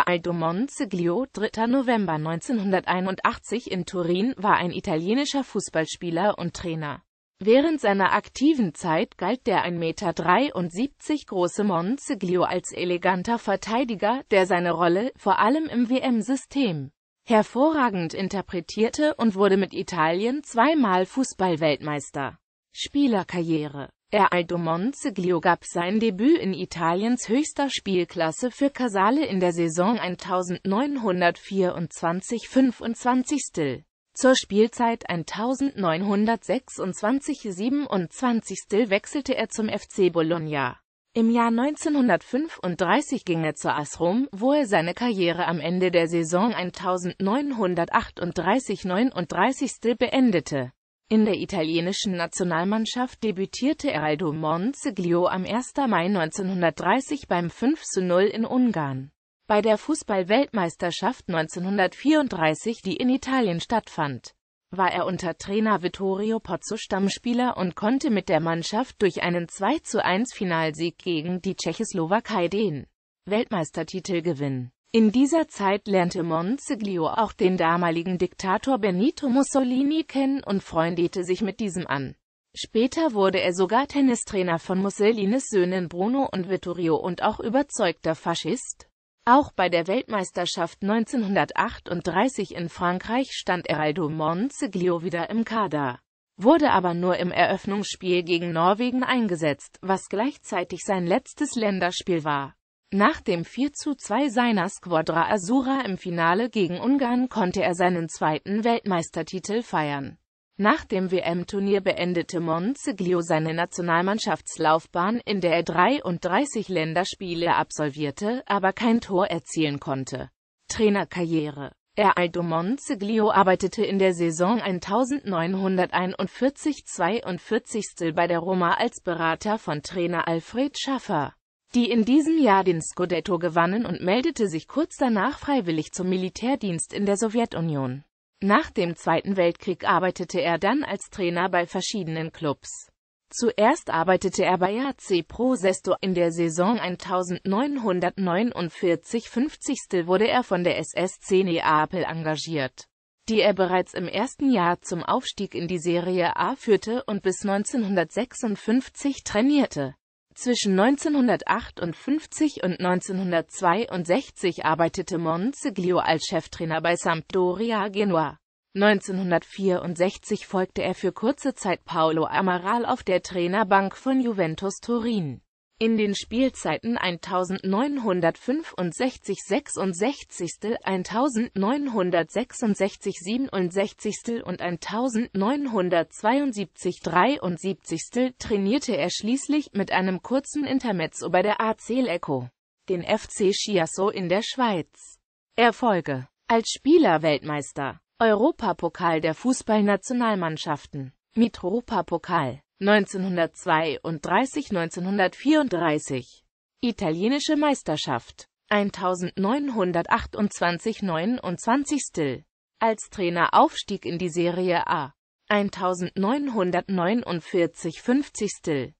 Aldo Monteglio, 3. November 1981 in Turin, war ein italienischer Fußballspieler und Trainer. Während seiner aktiven Zeit galt der 1,73 Meter große Monteglio als eleganter Verteidiger, der seine Rolle, vor allem im WM-System, hervorragend interpretierte und wurde mit Italien zweimal Fußballweltmeister. Spielerkarriere Aldo Monzeglio gab sein Debüt in Italiens höchster Spielklasse für Casale in der Saison 1924-25. Zur Spielzeit 1926-27 wechselte er zum FC Bologna. Im Jahr 1935 ging er zur AS wo er seine Karriere am Ende der Saison 1938-39 beendete. In der italienischen Nationalmannschaft debütierte Eraldo Monzeglio am 1. Mai 1930 beim 5 0 in Ungarn. Bei der Fußballweltmeisterschaft 1934, die in Italien stattfand, war er unter Trainer Vittorio Pozzo Stammspieler und konnte mit der Mannschaft durch einen 2 1 Finalsieg gegen die Tschechoslowakei den Weltmeistertitel gewinnen. In dieser Zeit lernte Monteglio auch den damaligen Diktator Benito Mussolini kennen und freundete sich mit diesem an. Später wurde er sogar Tennistrainer von Mussolinis Söhnen Bruno und Vittorio und auch überzeugter Faschist. Auch bei der Weltmeisterschaft 1938 in Frankreich stand Eraldo Monteglio wieder im Kader, wurde aber nur im Eröffnungsspiel gegen Norwegen eingesetzt, was gleichzeitig sein letztes Länderspiel war. Nach dem 4 zu 2 seiner Squadra Azura im Finale gegen Ungarn konnte er seinen zweiten Weltmeistertitel feiern. Nach dem WM-Turnier beendete Monteglio seine Nationalmannschaftslaufbahn, in der er 33 Länderspiele absolvierte, aber kein Tor erzielen konnte. Trainerkarriere Eraldo Monteglio arbeitete in der Saison 1941-42 bei der Roma als Berater von Trainer Alfred Schaffer die in diesem Jahr den Scudetto gewannen und meldete sich kurz danach freiwillig zum Militärdienst in der Sowjetunion. Nach dem Zweiten Weltkrieg arbeitete er dann als Trainer bei verschiedenen Clubs. Zuerst arbeitete er bei AC Pro Sesto in der Saison 1949-50 wurde er von der SSC Neapel engagiert, die er bereits im ersten Jahr zum Aufstieg in die Serie A führte und bis 1956 trainierte. Zwischen 1958 und 1962 arbeitete Monseglio als Cheftrainer bei Sampdoria Genua. 1964 folgte er für kurze Zeit Paolo Amaral auf der Trainerbank von Juventus Turin in den Spielzeiten 1965 66, 1966 67 und 1972 73 trainierte er schließlich mit einem kurzen Intermezzo bei der AC Lecco, den FC Chiasso in der Schweiz. Erfolge als Spieler Weltmeister, Europapokal der Fußballnationalmannschaften, Mitropapokal 1932, 1934. Italienische Meisterschaft 1928 29. Als Trainer Aufstieg in die Serie A 1949 50.